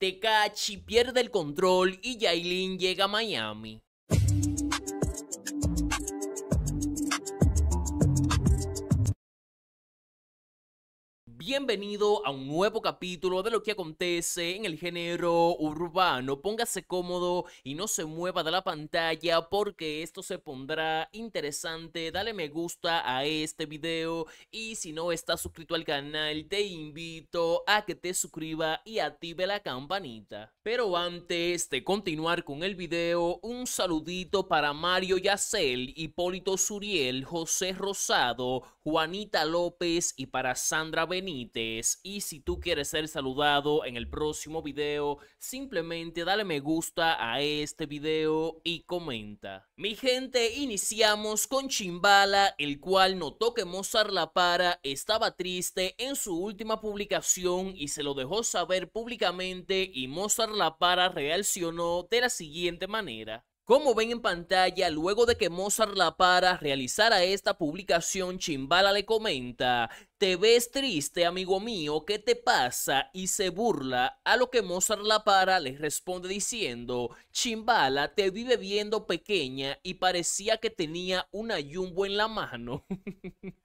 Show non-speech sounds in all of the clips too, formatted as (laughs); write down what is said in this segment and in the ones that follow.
Tekachi pierde el control y jaylin llega a Miami. Bienvenido a un nuevo capítulo de lo que acontece en el género urbano. Póngase cómodo y no se mueva de la pantalla porque esto se pondrá interesante. Dale me gusta a este video y si no estás suscrito al canal te invito a que te suscriba y active la campanita. Pero antes de continuar con el video, un saludito para Mario Yacel, Hipólito Suriel, José Rosado, Juanita López y para Sandra Benítez y si tú quieres ser saludado en el próximo video, simplemente dale me gusta a este video y comenta. Mi gente, iniciamos con Chimbala, el cual notó que Mozart La Para estaba triste en su última publicación y se lo dejó saber públicamente y Mozart La Para reaccionó de la siguiente manera. Como ven en pantalla, luego de que Mozart La Para realizara esta publicación, Chimbala le comenta, te ves triste amigo mío, ¿qué te pasa? Y se burla, a lo que Mozart La Para le responde diciendo, Chimbala te vi bebiendo pequeña y parecía que tenía una yumbo en la mano. (laughs)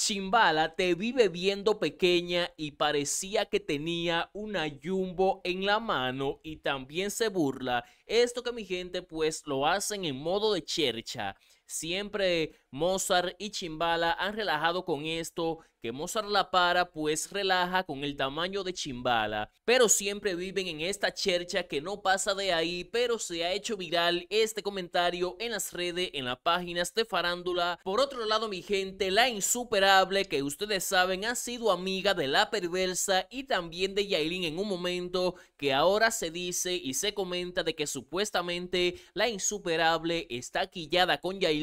Chimbala te vi bebiendo pequeña y parecía que tenía una jumbo en la mano y también se burla. Esto que mi gente pues lo hacen en modo de chercha. Siempre Mozart y Chimbala han relajado con esto, que Mozart la para pues relaja con el tamaño de Chimbala, pero siempre viven en esta chercha que no pasa de ahí, pero se ha hecho viral este comentario en las redes, en las páginas de farándula. Por otro lado, mi gente, la insuperable que ustedes saben ha sido amiga de la perversa y también de Yailin en un momento que ahora se dice y se comenta de que supuestamente la insuperable está quillada con Yailin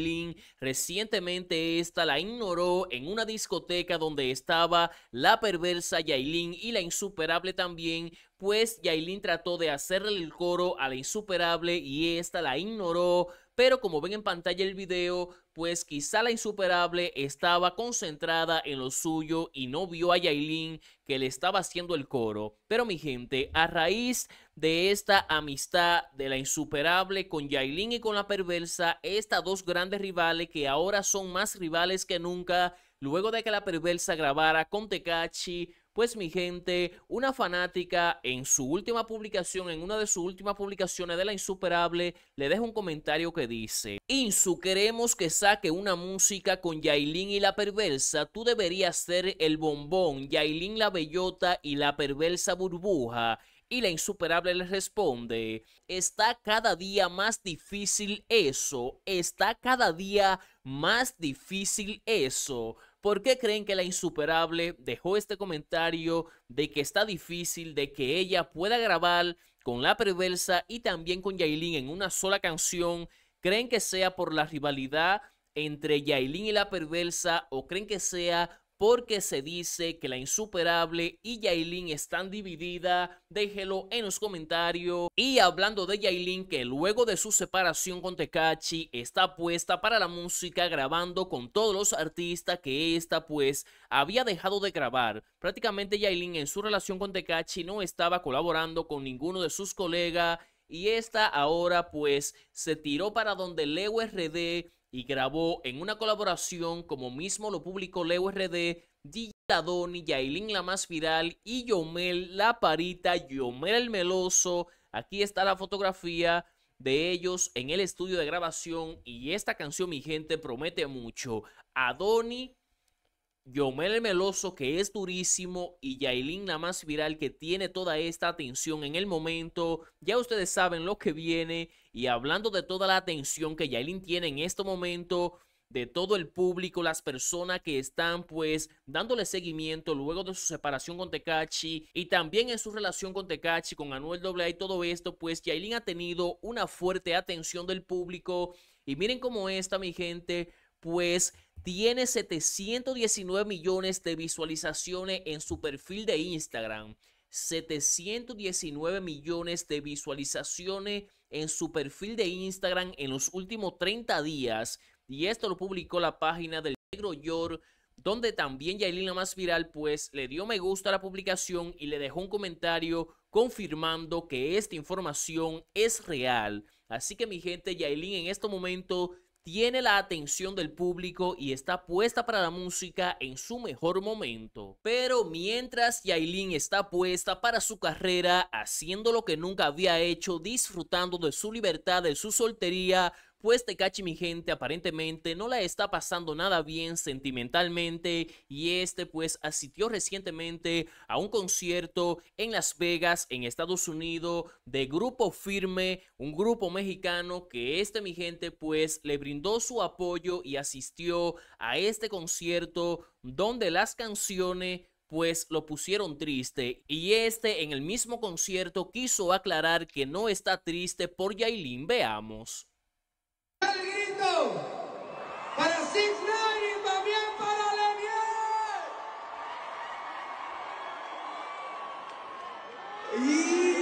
Recientemente esta la ignoró en una discoteca donde estaba la perversa Yailin y la insuperable también, pues Yailin trató de hacerle el coro a la insuperable y esta la ignoró. Pero como ven en pantalla el video, pues quizá la insuperable estaba concentrada en lo suyo y no vio a Yailin que le estaba haciendo el coro. Pero mi gente, a raíz de esta amistad de la insuperable con Yailin y con la perversa, estas dos grandes rivales que ahora son más rivales que nunca, luego de que la perversa grabara con Tekachi. Pues mi gente, una fanática en su última publicación, en una de sus últimas publicaciones de La Insuperable, le deja un comentario que dice, Insu, queremos que saque una música con Yailin y la perversa, tú deberías ser el bombón, Yailin la bellota y la perversa burbuja y la insuperable le responde, está cada día más difícil eso, está cada día más difícil eso. ¿Por qué creen que la insuperable dejó este comentario de que está difícil, de que ella pueda grabar con la perversa y también con Yailin en una sola canción? ¿Creen que sea por la rivalidad entre Yailin y la perversa o creen que sea porque se dice que la insuperable y Yailin están divididas? Déjelo en los comentarios. Y hablando de Yailin, que luego de su separación con Tekachi está puesta para la música grabando con todos los artistas que esta pues había dejado de grabar. Prácticamente Yailin en su relación con Tekachi no estaba colaborando con ninguno de sus colegas y esta ahora pues se tiró para donde Leo RD y grabó en una colaboración, como mismo lo publicó Leo RD, DJ Adoni, Yailin la más viral y Yomel la parita, Yomel el meloso. Aquí está la fotografía de ellos en el estudio de grabación y esta canción, mi gente, promete mucho. Adoni Yomel Meloso, que es durísimo, y Yailin la más viral, que tiene toda esta atención en el momento. Ya ustedes saben lo que viene. Y hablando de toda la atención que Yailin tiene en este momento, de todo el público, las personas que están pues dándole seguimiento luego de su separación con Tekachi. y también en su relación con Tekachi. con Anuel AA y todo esto, pues Yailin ha tenido una fuerte atención del público y miren cómo está mi gente pues tiene 719 millones de visualizaciones en su perfil de Instagram. 719 millones de visualizaciones en su perfil de Instagram en los últimos 30 días. Y esto lo publicó la página del Negro Yor. donde también Yailin la más viral, pues le dio me gusta a la publicación y le dejó un comentario confirmando que esta información es real. Así que mi gente, Yailin en este momento tiene la atención del público y está puesta para la música en su mejor momento. Pero mientras Yailin está puesta para su carrera, haciendo lo que nunca había hecho, disfrutando de su libertad, de su soltería, pues Cachi, mi gente, aparentemente no la está pasando nada bien sentimentalmente y este pues asistió recientemente a un concierto en Las Vegas, en Estados Unidos, de Grupo Firme, un grupo mexicano que este, mi gente, pues le brindó su apoyo y asistió a este concierto donde las canciones pues lo pusieron triste y este en el mismo concierto quiso aclarar que no está triste por Yailin, veamos para Six también para Lenier. Y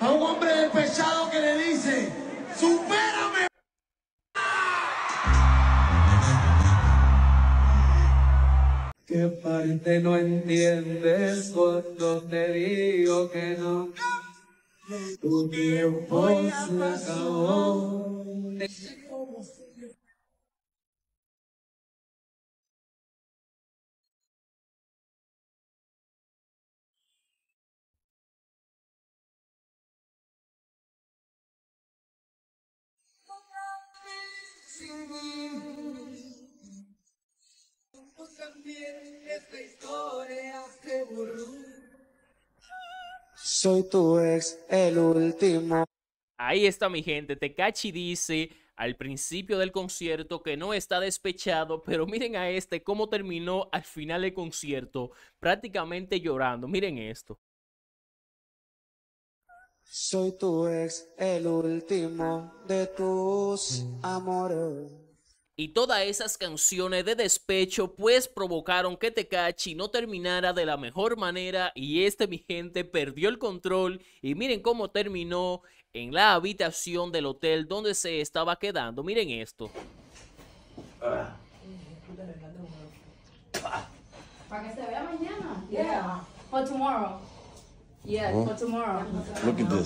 a un hombre despechado que le dice, supérame. ¿Qué parte no entiendes cuando te digo que no? Tu tiempo se acabó. Pues Soy el último. Ahí está mi gente, Tecachi dice al principio del concierto que no está despechado, pero miren a este cómo terminó al final del concierto, prácticamente llorando. Miren esto. Soy tu ex, el último de tus amores. Y todas esas canciones de despecho pues provocaron que Tecachi no terminara de la mejor manera y este mi gente perdió el control y miren cómo terminó en la habitación del hotel donde se estaba quedando. Miren esto. Para que se vea mañana. Yeah. Oh.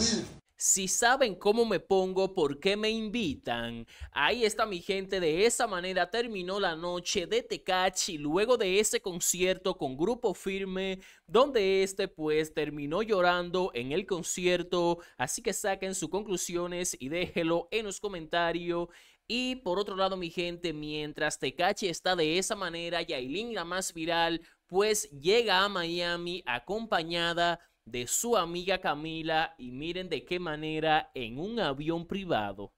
Si saben cómo me pongo, por qué me invitan. Ahí está mi gente, de esa manera terminó la noche de Tecachi luego de ese concierto con Grupo Firme, donde este pues terminó llorando en el concierto, así que saquen sus conclusiones y déjelo en los comentarios. Y por otro lado, mi gente, mientras Tecachi está de esa manera, Yailin la más viral, pues llega a Miami acompañada de su amiga Camila y miren de qué manera en un avión privado.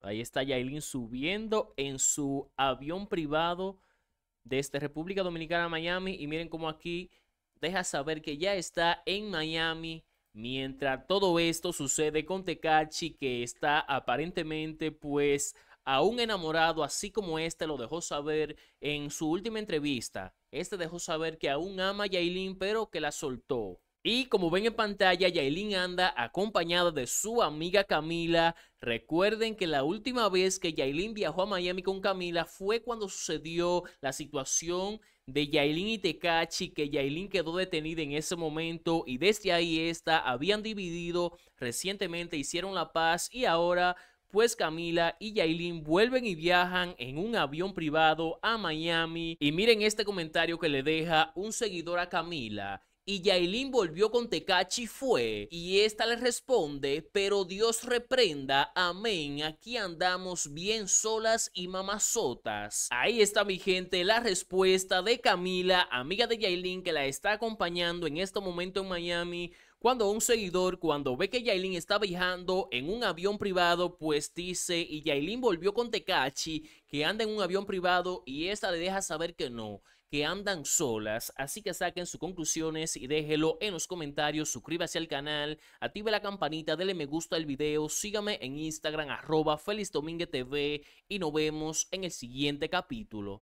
Ahí está Yailin subiendo en su avión privado desde República Dominicana Miami. Y miren cómo aquí deja saber que ya está en Miami Mientras todo esto sucede con Tekachi que está aparentemente pues aún enamorado así como este lo dejó saber en su última entrevista. Este dejó saber que aún ama a Yailin pero que la soltó. Y como ven en pantalla, Yailin anda acompañada de su amiga Camila. Recuerden que la última vez que Yailin viajó a Miami con Camila fue cuando sucedió la situación de Yailin y Tekachi. que Yailin quedó detenida en ese momento y desde ahí esta habían dividido, recientemente hicieron la paz y ahora pues Camila y Yailin vuelven y viajan en un avión privado a Miami. Y miren este comentario que le deja un seguidor a Camila y Yailin volvió con Tecachi fue, y esta le responde, pero Dios reprenda, amén, aquí andamos bien solas y mamazotas. Ahí está mi gente, la respuesta de Camila, amiga de Yailin que la está acompañando en este momento en Miami, cuando un seguidor, cuando ve que Yailin está viajando en un avión privado, pues dice, y Yailin volvió con Tecachi, que anda en un avión privado, y esta le deja saber que no, que andan solas, así que saquen sus conclusiones y déjelo en los comentarios, suscríbase al canal, active la campanita, dele me gusta al video, sígame en Instagram arroba Feliz TV y nos vemos en el siguiente capítulo.